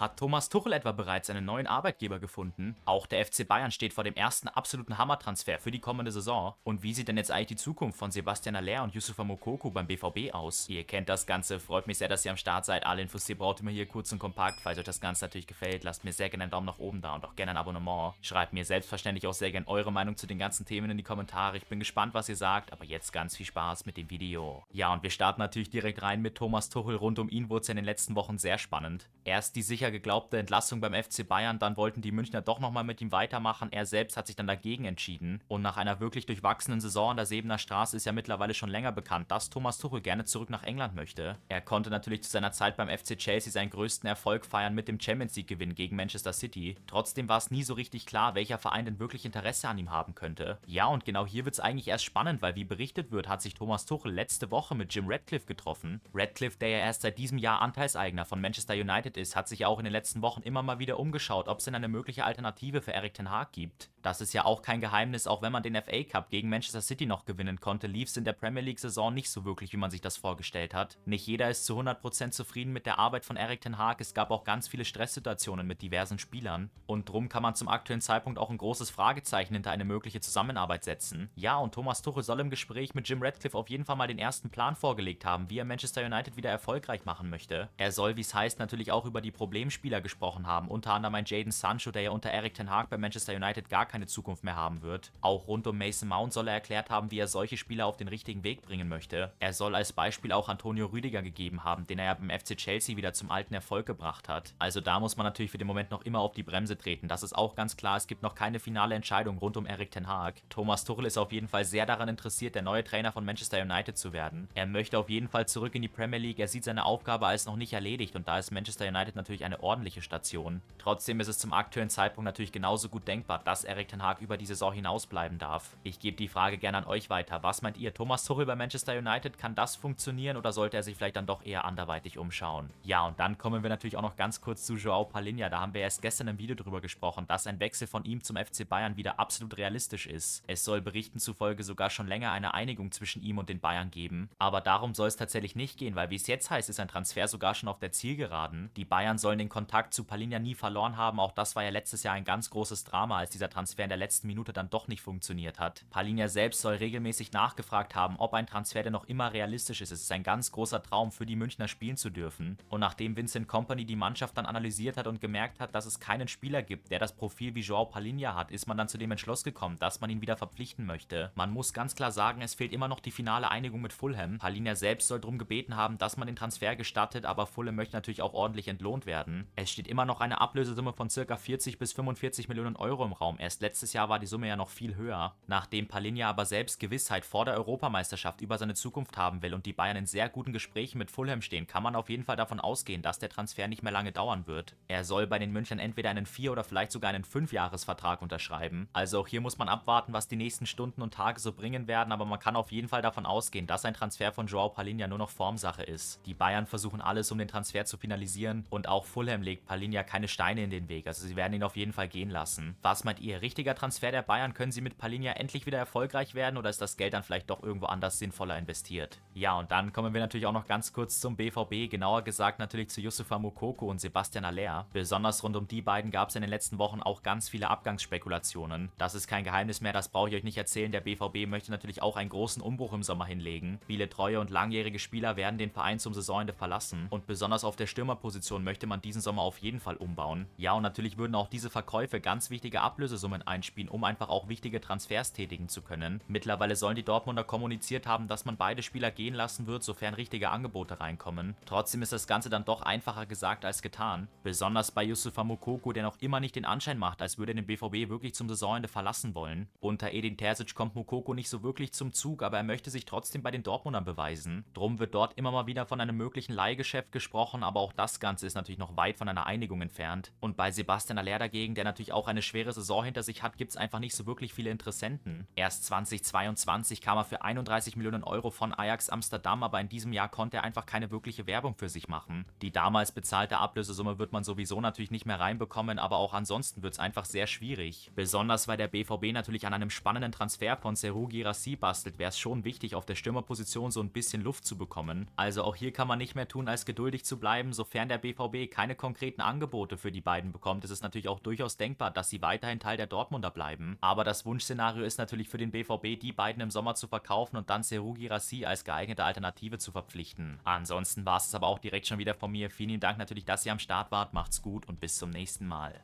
Hat Thomas Tuchel etwa bereits einen neuen Arbeitgeber gefunden? Auch der FC Bayern steht vor dem ersten absoluten Hammertransfer für die kommende Saison. Und wie sieht denn jetzt eigentlich die Zukunft von Sebastian Aller und Yusufa Mokoko beim BVB aus? Ihr kennt das Ganze, freut mich sehr, dass ihr am Start seid. Alle Infos hier braucht immer hier kurz und kompakt. Falls euch das Ganze natürlich gefällt, lasst mir sehr gerne einen Daumen nach oben da und auch gerne ein Abonnement. Schreibt mir selbstverständlich auch sehr gerne eure Meinung zu den ganzen Themen in die Kommentare. Ich bin gespannt, was ihr sagt, aber jetzt ganz viel Spaß mit dem Video. Ja, und wir starten natürlich direkt rein mit Thomas Tuchel. Rund um ihn wurde es in den letzten Wochen sehr spannend. Erst die Sicherheit wieder geglaubte Entlassung beim FC Bayern, dann wollten die Münchner doch nochmal mit ihm weitermachen. Er selbst hat sich dann dagegen entschieden. Und nach einer wirklich durchwachsenen Saison an der Sebener Straße ist ja mittlerweile schon länger bekannt, dass Thomas Tuchel gerne zurück nach England möchte. Er konnte natürlich zu seiner Zeit beim FC Chelsea seinen größten Erfolg feiern mit dem Champions League-Gewinn gegen Manchester City. Trotzdem war es nie so richtig klar, welcher Verein denn wirklich Interesse an ihm haben könnte. Ja, und genau hier wird es eigentlich erst spannend, weil wie berichtet wird, hat sich Thomas Tuchel letzte Woche mit Jim Radcliffe getroffen. Radcliffe, der ja erst seit diesem Jahr Anteilseigner von Manchester United ist, hat sich ja auch in den letzten Wochen immer mal wieder umgeschaut, ob es denn eine mögliche Alternative für Eric ten Haag gibt. Das ist ja auch kein Geheimnis, auch wenn man den FA Cup gegen Manchester City noch gewinnen konnte, lief es in der Premier League-Saison nicht so wirklich, wie man sich das vorgestellt hat. Nicht jeder ist zu 100% zufrieden mit der Arbeit von Eric Ten Haag, es gab auch ganz viele Stresssituationen mit diversen Spielern. Und drum kann man zum aktuellen Zeitpunkt auch ein großes Fragezeichen hinter eine mögliche Zusammenarbeit setzen. Ja, und Thomas Tuchel soll im Gespräch mit Jim Radcliffe auf jeden Fall mal den ersten Plan vorgelegt haben, wie er Manchester United wieder erfolgreich machen möchte. Er soll, wie es heißt, natürlich auch über die Problemspieler gesprochen haben, unter anderem ein Jaden Sancho, der ja unter Eric Ten Haag bei Manchester United gar keine Zukunft mehr haben wird. Auch rund um Mason Mount soll er erklärt haben, wie er solche Spieler auf den richtigen Weg bringen möchte. Er soll als Beispiel auch Antonio Rüdiger gegeben haben, den er ja beim FC Chelsea wieder zum alten Erfolg gebracht hat. Also da muss man natürlich für den Moment noch immer auf die Bremse treten. Das ist auch ganz klar, es gibt noch keine finale Entscheidung rund um Erik Ten Haag. Thomas Tuchel ist auf jeden Fall sehr daran interessiert, der neue Trainer von Manchester United zu werden. Er möchte auf jeden Fall zurück in die Premier League, er sieht seine Aufgabe als noch nicht erledigt und da ist Manchester United natürlich eine ordentliche Station. Trotzdem ist es zum aktuellen Zeitpunkt natürlich genauso gut denkbar, dass Eric Erik Ten Hag über die Saison hinausbleiben darf. Ich gebe die Frage gerne an euch weiter. Was meint ihr? Thomas Tuchel bei Manchester United, kann das funktionieren oder sollte er sich vielleicht dann doch eher anderweitig umschauen? Ja, und dann kommen wir natürlich auch noch ganz kurz zu Joao Palinha. Da haben wir erst gestern im Video drüber gesprochen, dass ein Wechsel von ihm zum FC Bayern wieder absolut realistisch ist. Es soll Berichten zufolge sogar schon länger eine Einigung zwischen ihm und den Bayern geben. Aber darum soll es tatsächlich nicht gehen, weil wie es jetzt heißt, ist ein Transfer sogar schon auf der Zielgeraden. Die Bayern sollen den Kontakt zu Palinha nie verloren haben. Auch das war ja letztes Jahr ein ganz großes Drama, als dieser Transfer Transfer in der letzten Minute dann doch nicht funktioniert hat. Palinja selbst soll regelmäßig nachgefragt haben, ob ein Transfer denn noch immer realistisch ist. Es ist ein ganz großer Traum für die Münchner spielen zu dürfen. Und nachdem Vincent Company die Mannschaft dann analysiert hat und gemerkt hat, dass es keinen Spieler gibt, der das Profil wie Joao Palinja hat, ist man dann zu dem Entschluss gekommen, dass man ihn wieder verpflichten möchte. Man muss ganz klar sagen, es fehlt immer noch die finale Einigung mit Fulham. Palinja selbst soll darum gebeten haben, dass man den Transfer gestattet, aber Fulham möchte natürlich auch ordentlich entlohnt werden. Es steht immer noch eine Ablösesumme von ca. 40 bis 45 Millionen Euro im Raum. Erst letztes Jahr war die Summe ja noch viel höher. Nachdem Palinja aber selbst Gewissheit vor der Europameisterschaft über seine Zukunft haben will und die Bayern in sehr guten Gesprächen mit Fulham stehen, kann man auf jeden Fall davon ausgehen, dass der Transfer nicht mehr lange dauern wird. Er soll bei den Münchern entweder einen 4- oder vielleicht sogar einen 5-Jahres-Vertrag unterschreiben. Also auch hier muss man abwarten, was die nächsten Stunden und Tage so bringen werden, aber man kann auf jeden Fall davon ausgehen, dass ein Transfer von Joao Palinja nur noch Formsache ist. Die Bayern versuchen alles, um den Transfer zu finalisieren und auch Fulham legt Palinja keine Steine in den Weg, also sie werden ihn auf jeden Fall gehen lassen. Was meint ihr, richtiger Transfer der Bayern? Können sie mit Palinja endlich wieder erfolgreich werden oder ist das Geld dann vielleicht doch irgendwo anders sinnvoller investiert? Ja, und dann kommen wir natürlich auch noch ganz kurz zum BVB, genauer gesagt natürlich zu Yusufa Mokoko und Sebastian Aller. Besonders rund um die beiden gab es in den letzten Wochen auch ganz viele Abgangsspekulationen. Das ist kein Geheimnis mehr, das brauche ich euch nicht erzählen. Der BVB möchte natürlich auch einen großen Umbruch im Sommer hinlegen. Viele treue und langjährige Spieler werden den Verein zum Saisonende verlassen und besonders auf der Stürmerposition möchte man diesen Sommer auf jeden Fall umbauen. Ja, und natürlich würden auch diese Verkäufe ganz wichtige Ablösesummen Positionen einspielen, um einfach auch wichtige Transfers tätigen zu können. Mittlerweile sollen die Dortmunder kommuniziert haben, dass man beide Spieler gehen lassen wird, sofern richtige Angebote reinkommen. Trotzdem ist das Ganze dann doch einfacher gesagt als getan. Besonders bei Yusufa Mukoko, der noch immer nicht den Anschein macht, als würde er den BVB wirklich zum Saisonende verlassen wollen. Unter Edin Terzic kommt Mukoko nicht so wirklich zum Zug, aber er möchte sich trotzdem bei den Dortmundern beweisen. Drum wird dort immer mal wieder von einem möglichen Leihgeschäft gesprochen, aber auch das Ganze ist natürlich noch weit von einer Einigung entfernt. Und bei Sebastian Aller dagegen, der natürlich auch eine schwere Saison hinter sich sich hat, gibt es einfach nicht so wirklich viele Interessenten. Erst 2022 kam er für 31 Millionen Euro von Ajax Amsterdam, aber in diesem Jahr konnte er einfach keine wirkliche Werbung für sich machen. Die damals bezahlte Ablösesumme wird man sowieso natürlich nicht mehr reinbekommen, aber auch ansonsten wird es einfach sehr schwierig. Besonders weil der BVB natürlich an einem spannenden Transfer von Seru Girassi bastelt, wäre es schon wichtig, auf der Stürmerposition so ein bisschen Luft zu bekommen. Also auch hier kann man nicht mehr tun, als geduldig zu bleiben, sofern der BVB keine konkreten Angebote für die beiden bekommt, ist es natürlich auch durchaus denkbar, dass sie weiterhin Teil der Dortmunder bleiben. Aber das Wunschszenario ist natürlich für den BVB, die beiden im Sommer zu verkaufen und dann Serugi Rassi als geeignete Alternative zu verpflichten. Ansonsten war es aber auch direkt schon wieder von mir. Vielen Dank natürlich, dass ihr am Start wart. Macht's gut und bis zum nächsten Mal.